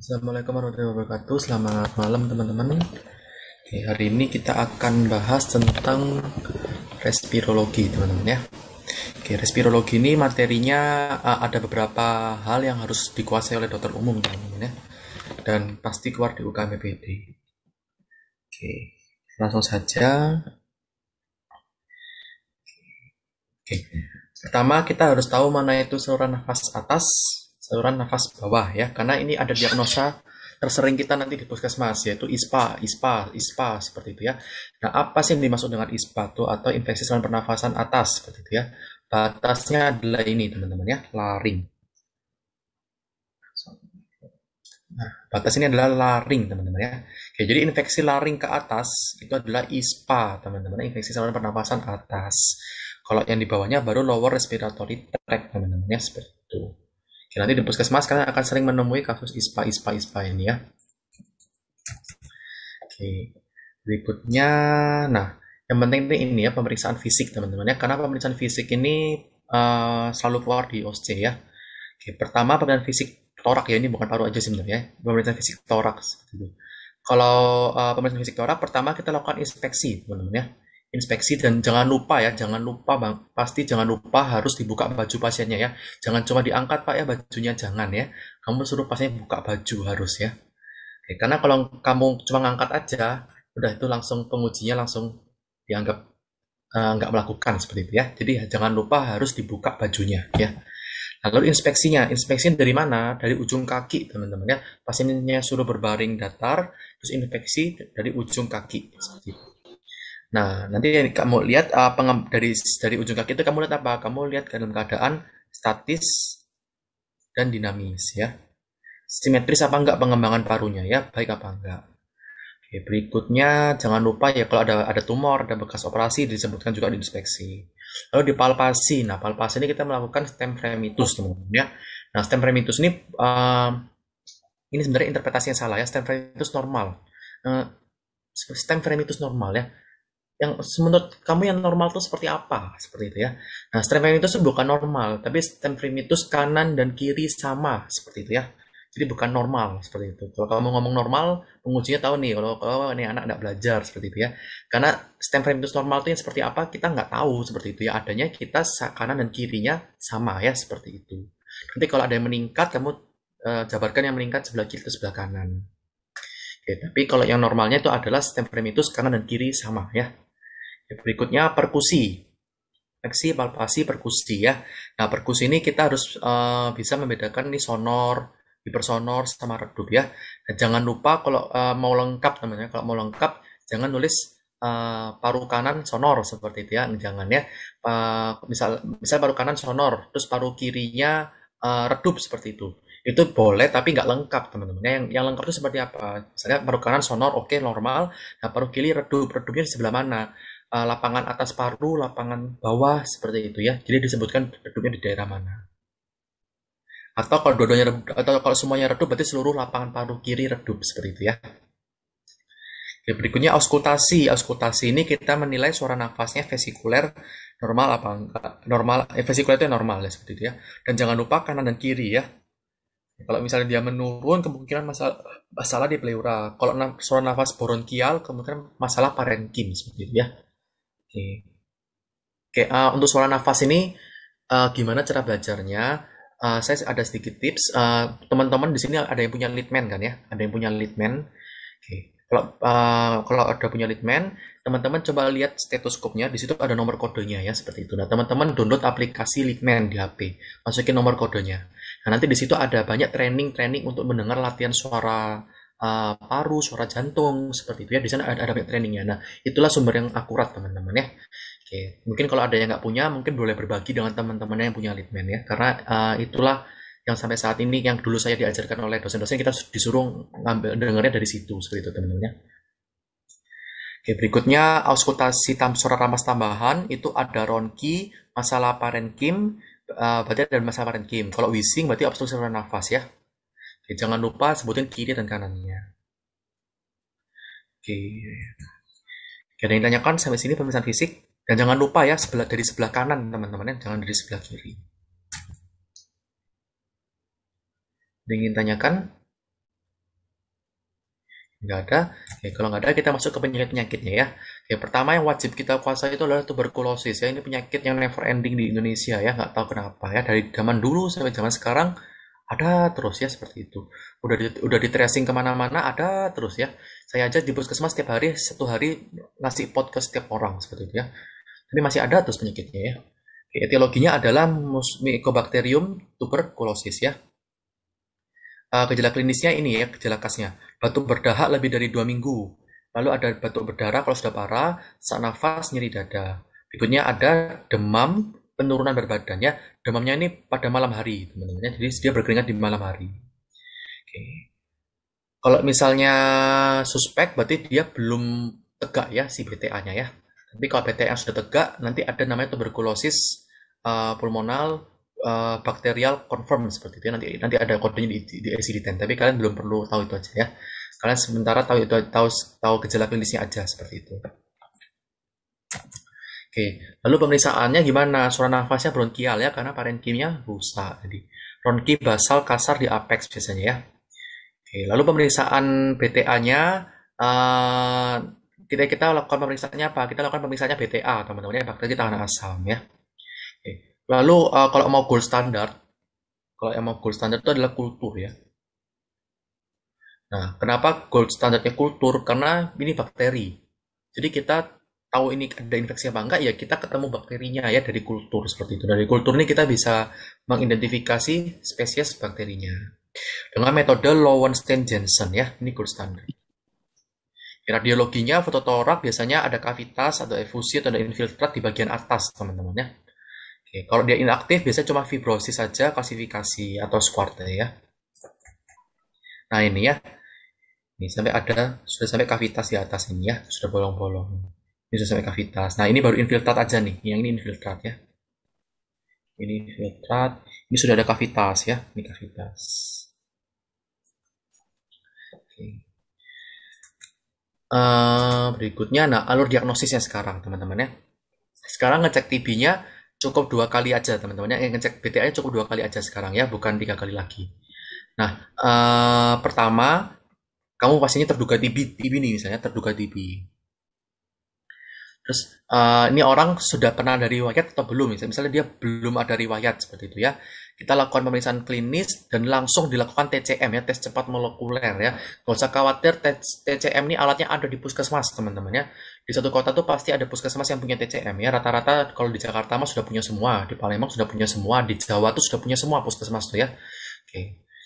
Assalamualaikum warahmatullahi wabarakatuh. Selamat malam teman-teman. Oke, hari ini kita akan bahas tentang respirologi, teman-teman ya. Oke, respirologi ini materinya eh, ada beberapa hal yang harus dikuasai oleh dokter umum, teman-teman ya. Dan pasti keluar di UKM PPD. Oke, langsung saja. Oke. Pertama, kita harus tahu mana itu saluran nafas atas, saluran nafas bawah ya, karena ini ada diagnosa tersering kita nanti di puskesmas yaitu ISPA, ISPA, ISPA seperti itu ya. Nah, apa sih yang dimaksud dengan ISPA itu atau infeksi saluran pernafasan atas seperti itu ya? Batasnya adalah ini teman-teman ya, laring. Nah, batas ini adalah laring teman-teman ya. Oke, jadi infeksi laring ke atas itu adalah ISPA teman-teman, infeksi saluran pernafasan atas. Kalau yang di bawahnya baru lower respiratory tract teman-teman ya seperti itu. Ya, nanti di puskesmas kalian akan sering menemui kasus ispa ispa ispa ini ya. Oke. Berikutnya, nah yang penting ini ya pemeriksaan fisik teman-teman ya. Karena pemeriksaan fisik ini uh, selalu keluar di OSC ya. Oke, pertama pemeriksaan fisik torak ya ini bukan paru aja sebenarnya ya. pemeriksaan fisik torak kalau uh, pemeriksaan fisik torak pertama kita lakukan inspeksi teman-teman ya inspeksi dan jangan lupa ya, jangan lupa bang, pasti jangan lupa harus dibuka baju pasiennya ya. Jangan cuma diangkat pak ya bajunya, jangan ya. Kamu suruh pasien buka baju harus ya. Oke, karena kalau kamu cuma ngangkat aja, udah itu langsung pengujinya langsung dianggap uh, nggak melakukan seperti itu ya. Jadi ya, jangan lupa harus dibuka bajunya ya. Nah, lalu inspeksinya, inspeksi dari mana? Dari ujung kaki, teman-teman ya. Pasiennya suruh berbaring datar, terus inspeksi dari ujung kaki seperti itu. Nah, nanti kamu lihat uh, pengem, dari dari ujung kaki itu kamu lihat apa? Kamu lihat dalam keadaan statis dan dinamis ya. Simetris apa enggak pengembangan parunya ya, baik apa enggak. Oke, berikutnya jangan lupa ya kalau ada ada tumor, ada bekas operasi disebutkan juga di inspeksi. Lalu di palpasi. Nah, palpasi ini kita melakukan stem fremitus, teman-teman ya. Nah, stem fremitus ini uh, ini sebenarnya interpretasi yang salah ya. Stem fremitus normal. Uh, stem fremitus normal ya yang menurut kamu yang normal itu seperti apa seperti itu ya nah stem venitus itu bukan normal tapi stem itu kanan dan kiri sama seperti itu ya jadi bukan normal seperti itu kalau kamu ngomong normal pengujinya tahu nih kalau kalau ini anak tidak belajar seperti itu ya karena stem itu normal itu yang seperti apa kita nggak tahu seperti itu ya adanya kita kanan dan kirinya sama ya seperti itu nanti kalau ada yang meningkat kamu uh, jabarkan yang meningkat sebelah kiri atau sebelah kanan Oke, tapi kalau yang normalnya itu adalah stem itu kanan dan kiri sama ya. Berikutnya perkusi. Eksi, palpasi, perkusi ya. Nah, perkusi ini kita harus uh, bisa membedakan nih sonor, hipersonor, sama redup ya. Nah, jangan lupa kalau uh, mau lengkap namanya, kalau mau lengkap jangan nulis uh, eh, paru kanan sonor seperti itu ya, nah, jangan ya. Uh, misal, misal paru kanan sonor, terus paru kirinya uh, redup seperti itu itu boleh tapi nggak lengkap teman-teman yang yang lengkap itu seperti apa misalnya paru kanan sonor oke okay, normal nah paru kiri redup redupnya di sebelah mana uh, lapangan atas paru, lapangan bawah seperti itu ya. Jadi disebutkan redupnya di daerah mana. Atau kalau dua-duanya atau kalau semuanya redup berarti seluruh lapangan paru kiri redup seperti itu ya. Oke, berikutnya auskultasi. Auskultasi ini kita menilai suara nafasnya vesikuler normal apa Normal, eh, vesikuler itu normal ya seperti itu ya. Dan jangan lupa kanan dan kiri ya. Kalau misalnya dia menurun, kemungkinan masalah, masalah di pleura. Kalau suara nafas boronkial, kemungkinan masalah parenkim seperti itu ya. Oke. Okay, uh, eh, untuk suara nafas ini uh, gimana cara belajarnya? Uh, saya ada sedikit tips. teman teman-teman di sini ada yang punya Litmen kan ya? Ada yang punya Litmen. Oke. Kalau uh, kalau ada punya Litmen, teman-teman coba lihat stetoskopnya. Di situ ada nomor kodenya ya seperti itu. Nah, teman-teman download aplikasi Litmen di HP. Masukin nomor kodenya. Nah, nanti di situ ada banyak training-training untuk mendengar latihan suara uh, paru, suara jantung seperti itu ya. Di sana ada ada trainingnya. Nah, itulah sumber yang akurat teman-teman ya. Oke, mungkin kalau ada yang nggak punya, mungkin boleh berbagi dengan teman-temannya yang punya litman ya. Karena uh, itulah yang sampai saat ini yang dulu saya diajarkan oleh dosen-dosen kita disuruh ngambil dengarnya dari situ seperti itu teman-teman ya. Oke, berikutnya auskultasi tam suara ramas tambahan itu ada ronki, masalah parenkim, uh, eh, berarti ada masalah parenkim. Kalau wheezing berarti obstruksi saluran nafas ya. Oke, ya, jangan lupa sebutin kiri dan kanannya. Oke. Oke, ada yang ditanyakan sampai sini pemisahan fisik. Dan jangan lupa ya sebelah dari sebelah kanan teman-teman ya, jangan dari sebelah kiri. Ada yang ingin tanyakan? Nggak ada. Oke, kalau nggak ada kita masuk ke penyakit-penyakitnya ya. Oke, pertama yang wajib kita kuasai itu adalah tuberkulosis ya. Ini penyakit yang never ending di Indonesia ya, nggak tahu kenapa ya. Dari zaman dulu sampai zaman sekarang ada terus ya seperti itu udah di, udah di tracing kemana-mana ada terus ya saya aja di puskesmas setiap hari satu hari ngasih pot ke setiap orang seperti itu ya tapi masih ada terus penyakitnya ya etiologinya adalah mycobacterium tuberculosis ya uh, gejala klinisnya ini ya gejala khasnya batuk berdahak lebih dari dua minggu lalu ada batuk berdarah kalau sudah parah saat nafas nyeri dada berikutnya ada demam penurunan berat badannya demamnya ini pada malam hari teman-teman jadi dia berkeringat di malam hari oke kalau misalnya suspek berarti dia belum tegak ya si BTA-nya ya tapi kalau BTA sudah tegak nanti ada namanya tuberkulosis uh, pulmonal uh, bakterial confirm seperti itu ya. nanti nanti ada kodenya di, di, di ICD-10 tapi kalian belum perlu tahu itu aja ya kalian sementara tahu itu tahu tahu gejala klinisnya aja seperti itu Oke, lalu pemeriksaannya gimana? Suara nafasnya bronkial ya, karena parenkimnya rusak. Jadi bronki basal kasar di apex biasanya ya. Oke, lalu pemeriksaan BTA-nya uh, eh, kita kita lakukan pemeriksaannya apa? Kita lakukan pemeriksaannya BTA, teman-teman ya, bakteri tahan asam ya. Oke. Lalu uh, kalau mau gold standard, kalau yang mau gold standard itu adalah kultur ya. Nah, kenapa gold standardnya kultur? Karena ini bakteri. Jadi kita tahu ini ada infeksi apa enggak ya kita ketemu bakterinya ya dari kultur seperti itu. Dari kultur ini kita bisa mengidentifikasi spesies bakterinya dengan metode Lowenstein-Jensen ya, ini gold standard. Radiologinya fototorak biasanya ada kavitas atau efusi atau ada infiltrat di bagian atas teman-teman ya. Oke, kalau dia inaktif biasanya cuma fibrosis saja klasifikasi atau squarte ya. Nah ini ya, ini sampai ada sudah sampai kavitas di atas ini ya, sudah bolong-bolong ini sampai kavitas. Nah, ini baru infiltrat aja nih. Yang ini infiltrat ya. Ini infiltrat. Ini sudah ada kavitas ya. Ini kavitas. Uh, eh, berikutnya, nah alur diagnosisnya sekarang teman-teman ya. Sekarang ngecek TB-nya cukup dua kali aja teman-teman ya. Eh, ngecek BTA-nya cukup dua kali aja sekarang ya, bukan tiga kali lagi. Nah, uh, pertama kamu pastinya terduga TB, TB nih misalnya terduga TB terus uh, ini orang sudah pernah dari riwayat atau belum misalnya, misalnya dia belum ada riwayat seperti itu ya kita lakukan pemeriksaan klinis dan langsung dilakukan TCM ya tes cepat molekuler ya Gak usah khawatir tes TCM ini alatnya ada di puskesmas teman-teman ya di satu kota tuh pasti ada puskesmas yang punya TCM ya rata-rata kalau di Jakarta mah sudah punya semua di Palembang sudah punya semua di Jawa tuh sudah punya semua puskesmas tuh ya oke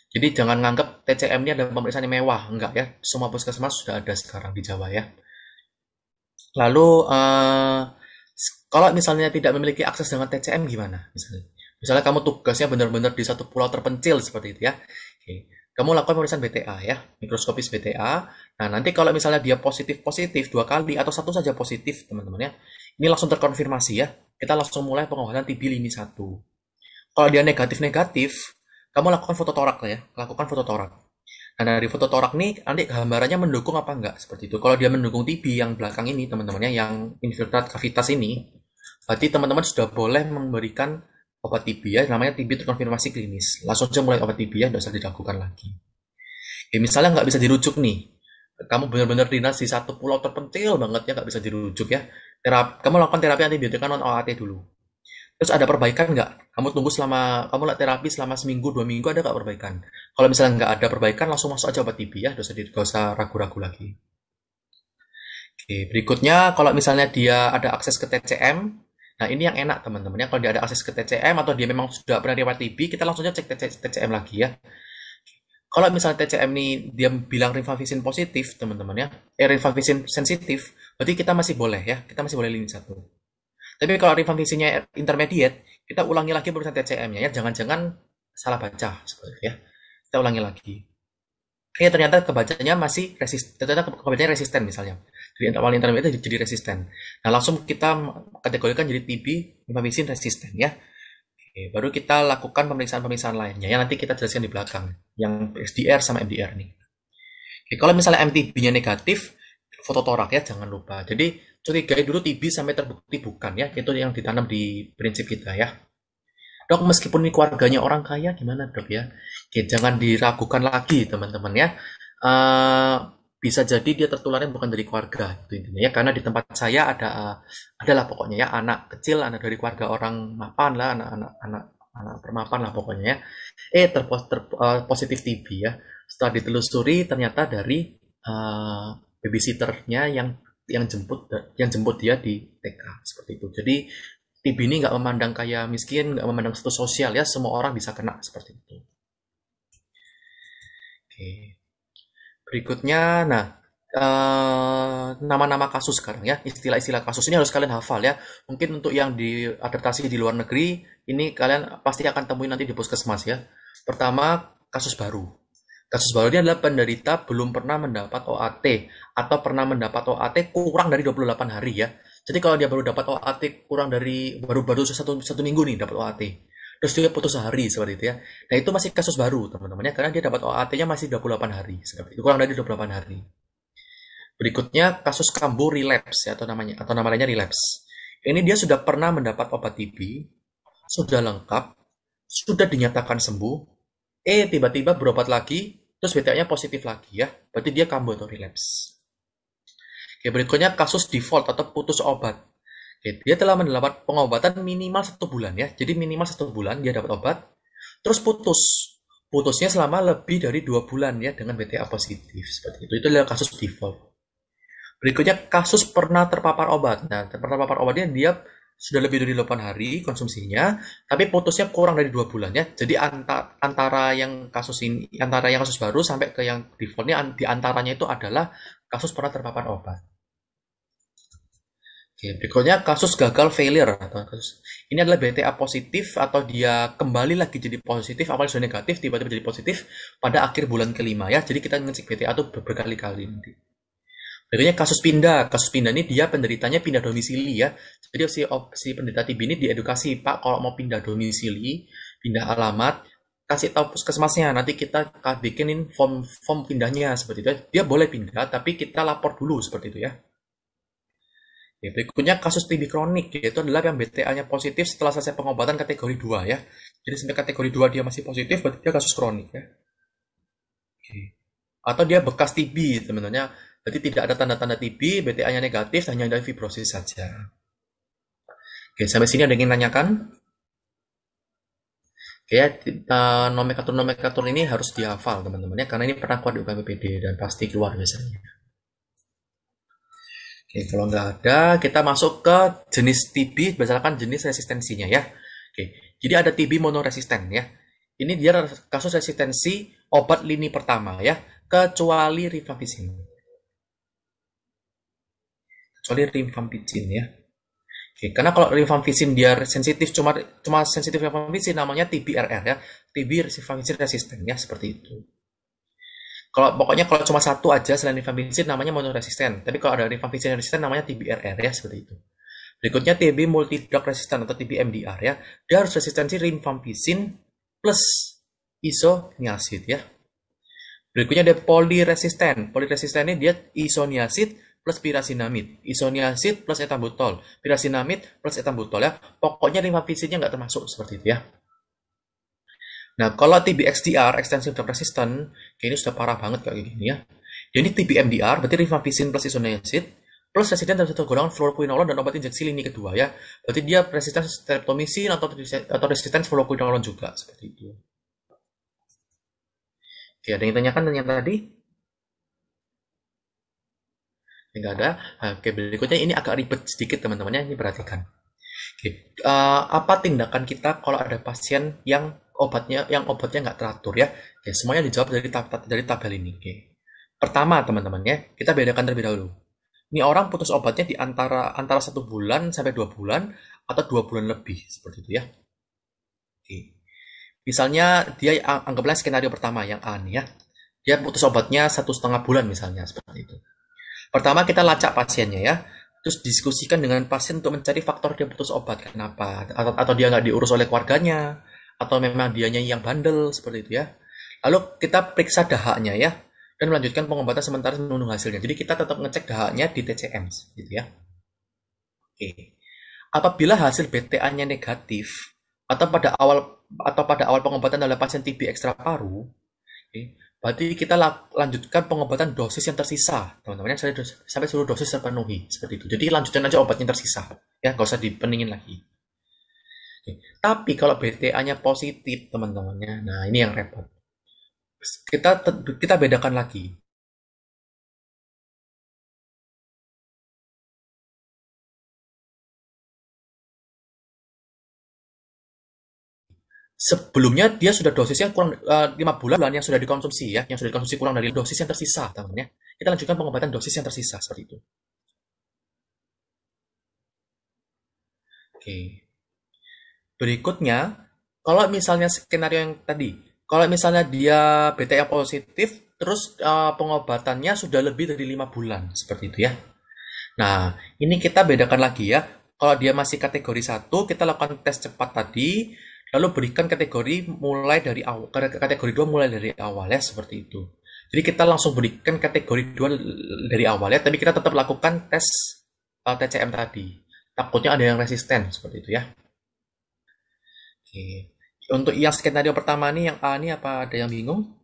jadi jangan nganggap TCM ini ada pemeriksaan yang mewah enggak ya semua puskesmas sudah ada sekarang di Jawa ya Lalu uh, kalau misalnya tidak memiliki akses dengan TCM gimana? Misalnya, misalnya kamu tugasnya benar-benar di satu pulau terpencil seperti itu ya. Oke. Kamu lakukan pemeriksaan BTA ya, mikroskopis BTA. Nah nanti kalau misalnya dia positif positif dua kali atau satu saja positif teman-teman ya, ini langsung terkonfirmasi ya. Kita langsung mulai pengobatan TB lini satu. Kalau dia negatif negatif, kamu lakukan fototorak ya, lakukan fototorak. Nah dari foto torak nih nanti gambarannya mendukung apa enggak seperti itu. Kalau dia mendukung TV yang belakang ini teman-temannya yang infiltrat kavitas ini, berarti teman-teman sudah boleh memberikan obat TB ya, namanya TB terkonfirmasi klinis. Langsung saja mulai obat TB ya, tidak usah dilakukan lagi. Ya, misalnya nggak bisa dirujuk nih, kamu benar-benar dinas di satu pulau terpencil banget ya nggak bisa dirujuk ya. Terap, kamu lakukan terapi antibiotika kan non OAT dulu terus ada perbaikan nggak kamu tunggu selama kamu lihat terapi selama seminggu dua minggu ada nggak perbaikan kalau misalnya nggak ada perbaikan langsung masuk aja obat TB ya dosa gak usah ragu-ragu lagi oke berikutnya kalau misalnya dia ada akses ke TCM Nah ini yang enak teman-teman ya kalau dia ada akses ke TCM atau dia memang sudah pernah lewat TB kita langsung aja cek TCM lagi ya. Kalau misalnya TCM ini dia bilang rifavisin positif teman-teman ya, eh rifavisin sensitif, berarti kita masih boleh ya, kita masih boleh lini satu. Tapi kalau refundisinya intermediate, kita ulangi lagi perusahaan TCM-nya ya, jangan-jangan salah baca sebenarnya. Ya. Kita ulangi lagi. Ya ternyata kebacanya masih resisten, ternyata kebacanya resisten misalnya. Jadi awal intermediate jadi resisten. Nah langsung kita kategorikan jadi TB, informasi resisten ya. Oke, baru kita lakukan pemeriksaan-pemeriksaan lainnya Ya nanti kita jelaskan di belakang. Yang SDR sama MDR nih. Oke, kalau misalnya MTB-nya negatif, foto torak ya jangan lupa. Jadi curigai dulu TB sampai terbukti bukan ya itu yang ditanam di prinsip kita ya. Dok meskipun ini keluarganya orang kaya gimana dok ya? Oke, jangan diragukan lagi teman-teman ya. Uh, bisa jadi dia tertularnya bukan dari keluarga gitu intinya ya karena di tempat saya ada eh, adalah pokoknya ya anak kecil anak dari keluarga orang mapan lah anak anak anak anak permapan lah pokoknya ya eh terpos ter, uh, eh, positif TB ya setelah ditelusuri ternyata dari uh, babysitternya yang yang jemput yang jemput dia di TK seperti itu. Jadi TB ini nggak memandang kaya miskin, nggak memandang status sosial ya, semua orang bisa kena seperti itu. Oke. Berikutnya, nah eh, nama-nama uh, kasus sekarang ya, istilah-istilah kasus ini harus kalian hafal ya. Mungkin untuk yang diadaptasi di luar negeri, ini kalian pasti akan temui nanti di puskesmas ya. Pertama, kasus baru Kasus baru ini adalah penderita belum pernah mendapat OAT atau pernah mendapat OAT kurang dari 28 hari ya. Jadi kalau dia baru dapat OAT kurang dari baru-baru satu, satu minggu nih dapat OAT. Terus dia putus sehari seperti itu ya. Nah itu masih kasus baru teman-temannya karena dia dapat OAT-nya masih 28 hari seperti itu kurang dari 28 hari. Berikutnya kasus kambuh relapse ya, atau namanya atau nama lainnya relapse. Ini dia sudah pernah mendapat obat TB, sudah lengkap, sudah dinyatakan sembuh, eh tiba-tiba berobat lagi, terus BTA-nya positif lagi ya, berarti dia kambuh atau relapse. Oke, berikutnya kasus default atau putus obat. Oke, dia telah mendapat pengobatan minimal satu bulan ya, jadi minimal satu bulan dia dapat obat, terus putus. Putusnya selama lebih dari dua bulan ya dengan BTA positif seperti itu. Itu adalah kasus default. Berikutnya kasus pernah terpapar obat. Nah, pernah terpapar obatnya dia sudah lebih dari 8 hari konsumsinya, tapi putusnya kurang dari dua bulan ya Jadi antara, yang kasus ini, antara yang kasus baru sampai ke yang defaultnya, di antaranya itu adalah kasus pernah terpapar obat. Oke, berikutnya kasus gagal failure. Atau kasus, ini adalah BTA positif atau dia kembali lagi jadi positif, awalnya sudah negatif, tiba-tiba jadi positif pada akhir bulan kelima ya. Jadi kita ngecek BTA itu berkali-kali nanti jadinya kasus pindah, kasus pindah ini dia penderitanya pindah domisili ya. Jadi si, si penderita TB ini diedukasi, Pak kalau mau pindah domisili, pindah alamat, kasih tahu puskesmasnya, nanti kita bikinin form form pindahnya seperti itu. Dia boleh pindah, tapi kita lapor dulu seperti itu ya. ya berikutnya kasus TB kronik, yaitu adalah yang BTA-nya positif setelah selesai pengobatan kategori 2 ya. Jadi sampai kategori 2 dia masih positif, berarti dia kasus kronik ya. Oke. Atau dia bekas TB sebenarnya jadi tidak ada tanda-tanda TB, BTA-nya negatif, hanya ada fibrosis saja. Oke, sampai sini ada yang ingin tanyakan? Oke, uh, nomenklatur-nomenklatur ini harus dihafal teman-teman ya, karena ini pernah kuat di UKPPD dan pasti keluar biasanya. Oke, kalau nggak ada, kita masuk ke jenis TB berdasarkan jenis resistensinya ya. Oke, jadi ada TB monoresisten ya. Ini dia kasus resistensi obat lini pertama ya, kecuali rifampicin kecuali rifampicin ya. Oke, karena kalau rifampicin dia sensitif cuma cuma sensitif rifampicin namanya TBRR ya, TB rifampicin resisten ya seperti itu. Kalau pokoknya kalau cuma satu aja selain rifampicin namanya monoresisten. Tapi kalau ada rifampicin resisten namanya TBRR ya seperti itu. Berikutnya TB multi drug resistant atau TBMDR ya. Dia harus resistensi rifampicin plus isoniazid ya. Berikutnya dia poliresisten. Poliresisten ini dia isoniazid plus pirasinamid, isoniazid plus etambutol, pirasinamid plus etambutol ya. Pokoknya lima visinya nggak termasuk seperti itu ya. Nah, kalau TBXDR, extensive drug resistant, kayak ini sudah parah banget kayak gini ya. Jadi TBMDR berarti rifampicin plus isoniazid plus resisten terhadap satu golongan fluoroquinolone dan obat injeksi lini kedua ya. Berarti dia resisten streptomisin atau atau resisten fluoroquinolone juga seperti itu. Oke, ada yang tanyakan yang tadi? Enggak ada. Nah, oke, berikutnya ini agak ribet sedikit teman-temannya, ini perhatikan. Oke. Uh, apa tindakan kita kalau ada pasien yang obatnya yang obatnya nggak teratur ya? Oke, semuanya dijawab dari tab, dari tabel ini. Oke. Pertama teman-temannya, kita bedakan terlebih dahulu. Ini orang putus obatnya di antara antara satu bulan sampai dua bulan atau dua bulan lebih seperti itu ya. Oke. Misalnya dia anggaplah skenario pertama yang A nih ya. Dia putus obatnya satu setengah bulan misalnya seperti itu. Pertama kita lacak pasiennya ya, terus diskusikan dengan pasien untuk mencari faktor dia putus obat kenapa atau, atau dia nggak diurus oleh keluarganya atau memang dianya yang bandel seperti itu ya. Lalu kita periksa dahaknya ya dan melanjutkan pengobatan sementara menunggu hasilnya. Jadi kita tetap ngecek dahaknya di TCM gitu ya. Oke. Apabila hasil BTA-nya negatif atau pada awal atau pada awal pengobatan dalam pasien TB ekstra paru, okay, Berarti kita lanjutkan pengobatan dosis yang tersisa, teman-teman. Ya, sampai seluruh dosis terpenuhi, seperti itu. Jadi lanjutkan aja obatnya yang tersisa, ya nggak usah dipeningin lagi. Oke. Tapi kalau BTA-nya positif, teman-temannya, nah ini yang repot. Kita kita bedakan lagi. sebelumnya dia sudah dosisnya kurang eh, lima uh, bulan yang sudah dikonsumsi ya, yang sudah dikonsumsi kurang dari dosis yang tersisa, teman teman-teman ya. Kita lanjutkan pengobatan dosis yang tersisa seperti itu. Oke. Berikutnya, kalau misalnya skenario yang tadi, kalau misalnya dia BTA positif, terus uh, pengobatannya sudah lebih dari lima bulan seperti itu ya. Nah, ini kita bedakan lagi ya. Kalau dia masih kategori 1, kita lakukan tes cepat tadi lalu berikan kategori mulai dari awal kategori dua mulai dari awal ya seperti itu jadi kita langsung berikan kategori dua dari awal ya tapi kita tetap lakukan tes eh, TCM tadi takutnya ada yang resisten seperti itu ya oke untuk yang skenario pertama nih yang A nih apa ada yang bingung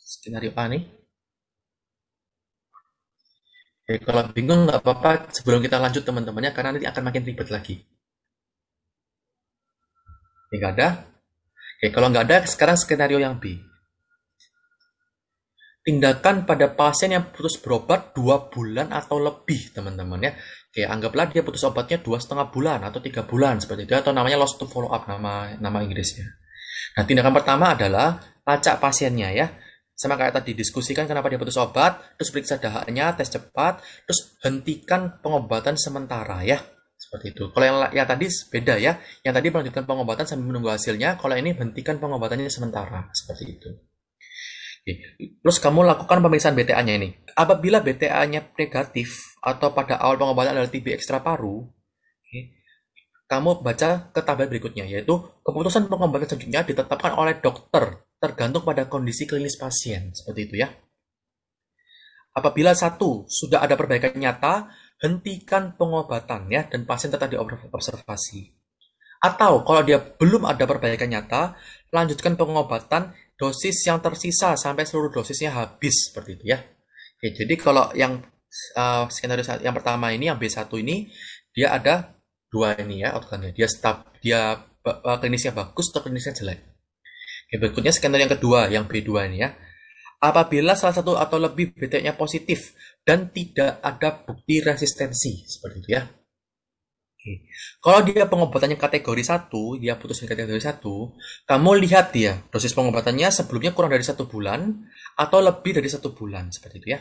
skenario A nih Oke, kalau bingung nggak apa-apa sebelum kita lanjut teman-temannya karena nanti akan makin ribet lagi. Ini ya, nggak ada. Oke, kalau nggak ada, sekarang skenario yang B. Tindakan pada pasien yang putus berobat 2 bulan atau lebih, teman-teman ya. Oke, anggaplah dia putus obatnya dua setengah bulan atau tiga bulan seperti itu atau namanya lost to follow up nama nama Inggrisnya. Nah, tindakan pertama adalah lacak pasiennya ya sama kayak tadi diskusikan kenapa dia putus obat, terus periksa dahaknya, tes cepat, terus hentikan pengobatan sementara ya. Seperti itu. Kalau yang, yang tadi beda ya. Yang tadi melanjutkan pengobatan sambil menunggu hasilnya. Kalau ini hentikan pengobatannya sementara. Seperti itu. Oke. Terus kamu lakukan pemeriksaan BTA-nya ini. Apabila BTA-nya negatif atau pada awal pengobatan adalah TB ekstra paru, oke, kamu baca ke tabel berikutnya, yaitu keputusan pengobatan selanjutnya ditetapkan oleh dokter tergantung pada kondisi klinis pasien. Seperti itu ya. Apabila satu, sudah ada perbaikan nyata, hentikan pengobatannya dan pasien tetap diobservasi. Atau kalau dia belum ada perbaikan nyata, lanjutkan pengobatan dosis yang tersisa sampai seluruh dosisnya habis seperti itu ya. Oke, jadi kalau yang uh, skenario yang pertama ini yang B1 ini dia ada dua ini ya outcome-nya. Dia stab dia uh, klinisnya bagus atau klinisnya jelek. Oke, berikutnya skenario yang kedua yang B2 ini ya apabila salah satu atau lebih BTN-nya positif dan tidak ada bukti resistensi seperti itu ya. Oke. Kalau dia pengobatannya kategori 1, dia putus kategori 1, kamu lihat dia dosis pengobatannya sebelumnya kurang dari satu bulan atau lebih dari satu bulan seperti itu ya.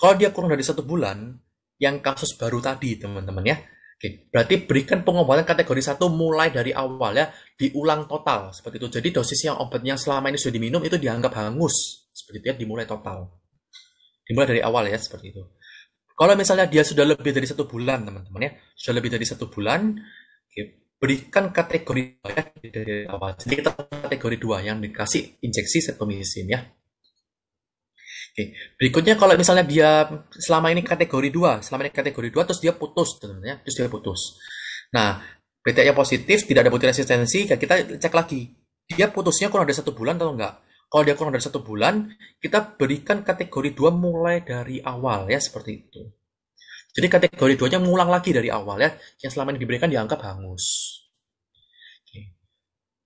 Kalau dia kurang dari satu bulan, yang kasus baru tadi teman-teman ya. Oke, berarti berikan pengobatan kategori 1 mulai dari awal ya, diulang total seperti itu. Jadi dosis yang obatnya selama ini sudah diminum itu dianggap hangus seperti itu ya, dimulai total. Dimulai dari awal ya, seperti itu. Kalau misalnya dia sudah lebih dari satu bulan, teman-teman ya, sudah lebih dari satu bulan, ya, berikan kategori ya, dari awal. Jadi kita kategori dua yang dikasih injeksi setomisin ya. Oke. Berikutnya kalau misalnya dia selama ini kategori dua selama ini kategori dua terus dia putus ya, terus dia putus. Nah, BTA positif, tidak ada butir resistensi, kita cek lagi. Dia putusnya kurang dari satu bulan atau enggak? Kalau dia kurang dari satu bulan, kita berikan kategori 2 mulai dari awal ya seperti itu. Jadi kategori 2-nya mengulang lagi dari awal ya, yang selama ini diberikan dianggap hangus. Oke.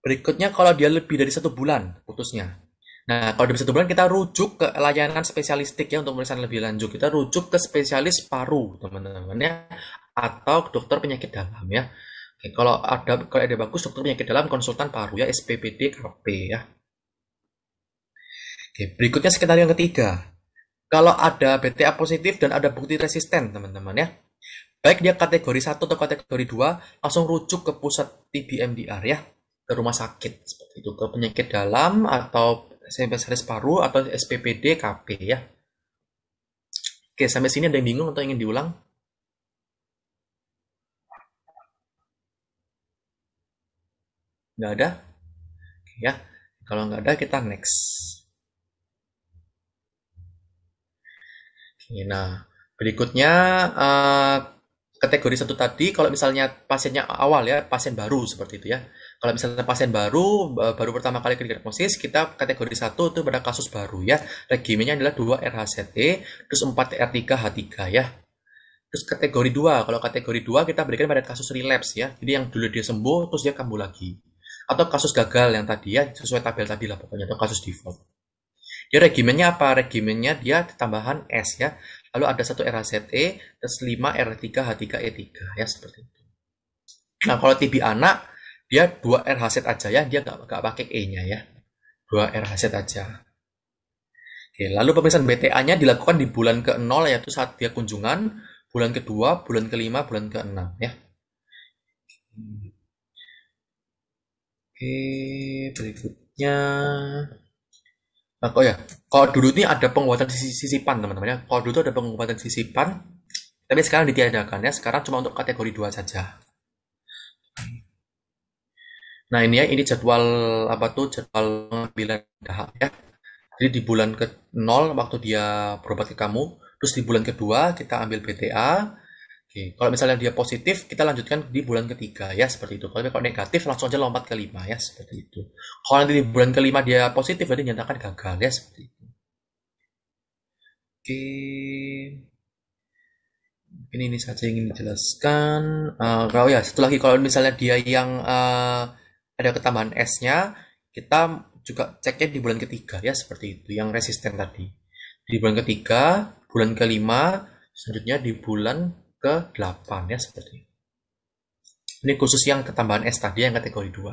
Berikutnya kalau dia lebih dari satu bulan putusnya. Nah, kalau dari satu bulan kita rujuk ke layanan spesialistik ya untuk pemeriksaan lebih lanjut. Kita rujuk ke spesialis paru teman-teman ya, atau dokter penyakit dalam ya. Oke, kalau ada kalau ada bagus dokter penyakit dalam konsultan paru ya SPPD KP ya. Oke, berikutnya skenario yang ketiga. Kalau ada BTA positif dan ada bukti resisten, teman-teman ya. Baik dia kategori 1 atau kategori 2, langsung rujuk ke pusat TBMDR ya, ke rumah sakit seperti itu, ke penyakit dalam atau spesialis paru atau SPPD KP ya. Oke, sampai sini ada yang bingung atau ingin diulang? Nggak ada? Oke, ya. Kalau nggak ada, kita next. Iya, nah, berikutnya uh, kategori satu tadi kalau misalnya pasiennya awal ya, pasien baru seperti itu ya. Kalau misalnya pasien baru baru pertama kali kena diagnosis, kita kategori satu itu pada kasus baru ya. Regimennya adalah 2 RHCT, terus 4 R3 H3 ya. Terus kategori dua kalau kategori dua kita berikan pada kasus relapse ya. Jadi yang dulu dia sembuh, terus dia kambuh lagi. Atau kasus gagal yang tadi ya, sesuai tabel tadi lah pokoknya, atau kasus default. Dia regimennya apa? Regimennya dia tambahan S ya. Lalu ada satu RHZE, terus 5 R3 H3 E3 ya seperti itu. Nah kalau TB anak dia 2 RHZ aja ya, dia nggak nggak pakai E-nya ya. 2 RHZ aja. Oke, lalu pemeriksaan BTA-nya dilakukan di bulan ke-0 yaitu saat dia kunjungan, bulan ke-2, bulan ke-5, bulan ke-6 ya. Oke, berikutnya Nah, oh ya, kalau dulu ini ada penguatan sisipan teman-teman ya. Kalau dulu ada penguatan sisipan, tapi sekarang ditiadakan ya. Sekarang cuma untuk kategori 2 saja. Nah ini ya, ini jadwal apa tuh jadwal pengambilan dahak ya. Jadi di bulan ke-0 waktu dia berobat ke kamu, terus di bulan kedua kita ambil BTA, Oke, kalau misalnya dia positif, kita lanjutkan di bulan ketiga ya seperti itu. Kalau negatif, langsung aja lompat ke lima ya seperti itu. Kalau nanti di bulan kelima dia positif, berarti nyatakan gagal ya seperti itu. Oke, ini ini saja ingin dijelaskan. Uh, kalau ya satu lagi kalau misalnya dia yang uh, ada ketambahan S-nya, kita juga ceknya di bulan ketiga ya seperti itu yang resisten tadi. Di bulan ketiga, bulan kelima, selanjutnya di bulan ke-8 ya seperti ini. Ini khusus yang ketambahan S tadi yang kategori 2. Oke,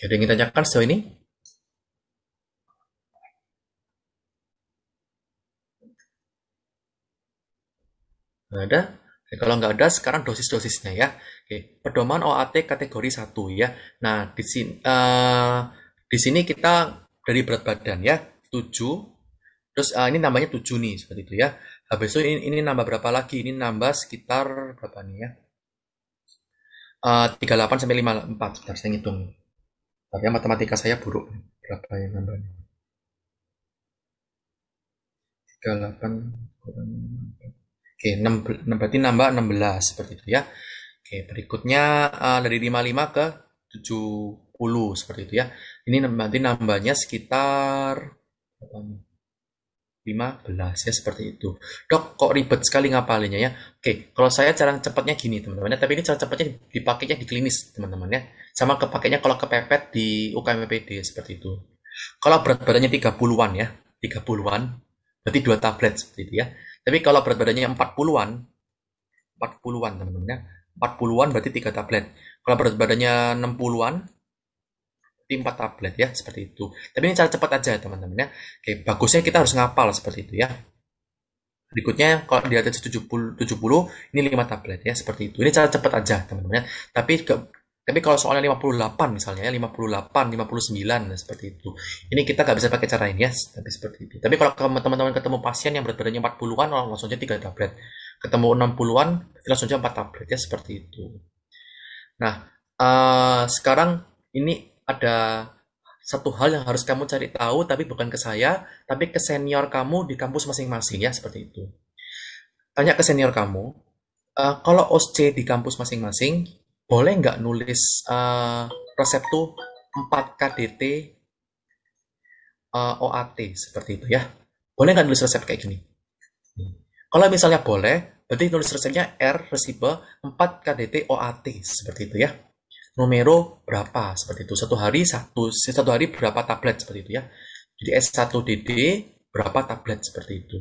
ada yang ingin tanyakan sejauh ini? ada? Oke, kalau nggak ada, sekarang dosis-dosisnya ya. Oke, pedoman OAT kategori 1 ya. Nah, di sini, uh, eh, di sini kita dari berat badan ya, 7, Terus uh, ini nambahnya 7 nih seperti itu ya. Habis itu ini, ini nambah berapa lagi? Ini nambah sekitar berapa nih ya? Ah, uh, 38 sampai 54. Sebentar saya ngitung. Tapi matematika saya buruk. Berapa yang nambahnya? 38 kurang Oke, 6, berarti nambah 16 seperti itu ya. Oke, berikutnya uh, dari 55 ke 70 seperti itu ya. Ini nanti nambahnya sekitar berapa nih? 15 ya seperti itu. Dok, kok ribet sekali ngapalinnya ya? Oke, kalau saya cara cepatnya gini teman-teman ya, tapi ini cara cepatnya dipakainya di klinis teman-teman ya. Sama kepakainya kalau kepepet di UKMPD seperti itu. Kalau berat badannya 30-an ya, 30-an, berarti dua tablet seperti itu ya. Tapi kalau berat badannya 40-an, 40-an teman-teman ya, 40-an berarti tiga tablet. Kalau berat badannya 60-an, di empat tablet ya seperti itu tapi ini cara cepat aja teman-teman ya oke bagusnya kita harus ngapal seperti itu ya berikutnya kalau di atas 70 70 ini 5 tablet ya seperti itu ini cara cepat aja teman-teman ya tapi ke, tapi kalau soalnya 58 misalnya ya 58 59 ya, seperti itu ini kita nggak bisa pakai cara ini ya tapi seperti itu tapi kalau teman-teman ketemu pasien yang berat badannya 40-an langsung aja 3 tablet ketemu 60-an langsung aja 4 tablet ya seperti itu nah uh, sekarang ini ada satu hal yang harus kamu cari tahu, tapi bukan ke saya, tapi ke senior kamu di kampus masing-masing ya, seperti itu. Tanya ke senior kamu, uh, kalau OSC di kampus masing-masing, boleh nggak nulis uh, resep tuh 4 KDT uh, eh, OAT, seperti itu ya. Boleh nggak nulis resep kayak gini? Kalau misalnya boleh, berarti nulis resepnya R, resipe 4 KDT OAT, seperti itu ya numero berapa seperti itu satu hari satu satu hari berapa tablet seperti itu ya jadi S1DD berapa tablet seperti itu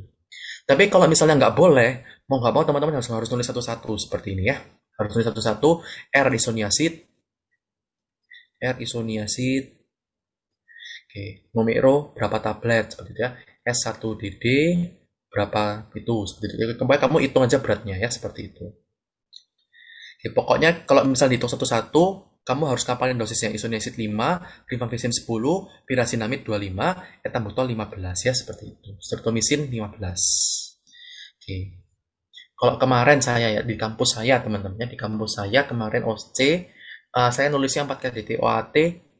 tapi kalau misalnya nggak boleh mau nggak mau teman-teman harus harus nulis satu-satu seperti ini ya harus nulis satu-satu R isoniazid R isoniazid oke numero berapa tablet seperti itu ya S1DD berapa itu seperti itu kemudian kamu hitung aja beratnya ya seperti itu Ya, pokoknya kalau misal dihitung satu-satu, kamu harus kapalin dosisnya isoniazid 5, rifampicin 10, pirasinamid 25, etambutol 15 ya seperti itu. Streptomisin 15. Oke. Kalau kemarin saya ya di kampus saya teman teman ya, di kampus saya kemarin OC uh, eh, saya nulisnya 4 KDT OAT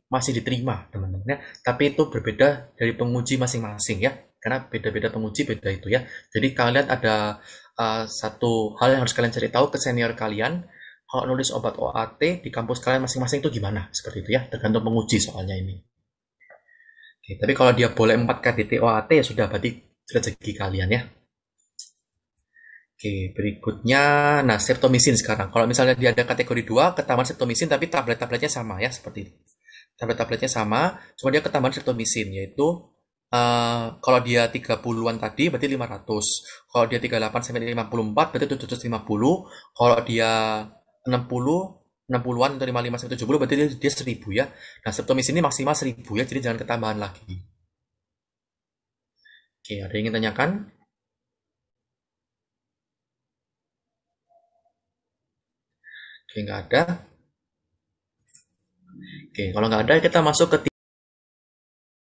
masih diterima teman teman ya. tapi itu berbeda dari penguji masing-masing ya. Karena beda-beda penguji beda itu ya. Jadi kalian ada uh, satu hal yang harus kalian cari tahu ke senior kalian kalau nulis obat OAT di kampus kalian masing-masing itu gimana? Seperti itu ya, tergantung penguji soalnya ini. Oke, tapi kalau dia boleh 4 KDT OAT ya sudah berarti rezeki kalian ya. Oke, berikutnya, nah septomisin sekarang. Kalau misalnya dia ada kategori 2, ketambahan septomisin tapi tablet-tabletnya sama ya, seperti itu. Tablet-tabletnya sama, cuma dia ketambahan septomisin, yaitu Uh, kalau dia 30-an tadi berarti 500. Kalau dia 38 sampai 54 berarti 750. Kalau dia 60 60-an atau 55 sampai 70 berarti dia, dia 1000 ya. Nah, septomis ini maksimal 1000 ya, jadi jangan ketambahan lagi. Oke, ada yang ingin tanyakan? Oke, nggak ada. Oke, kalau nggak ada kita masuk ke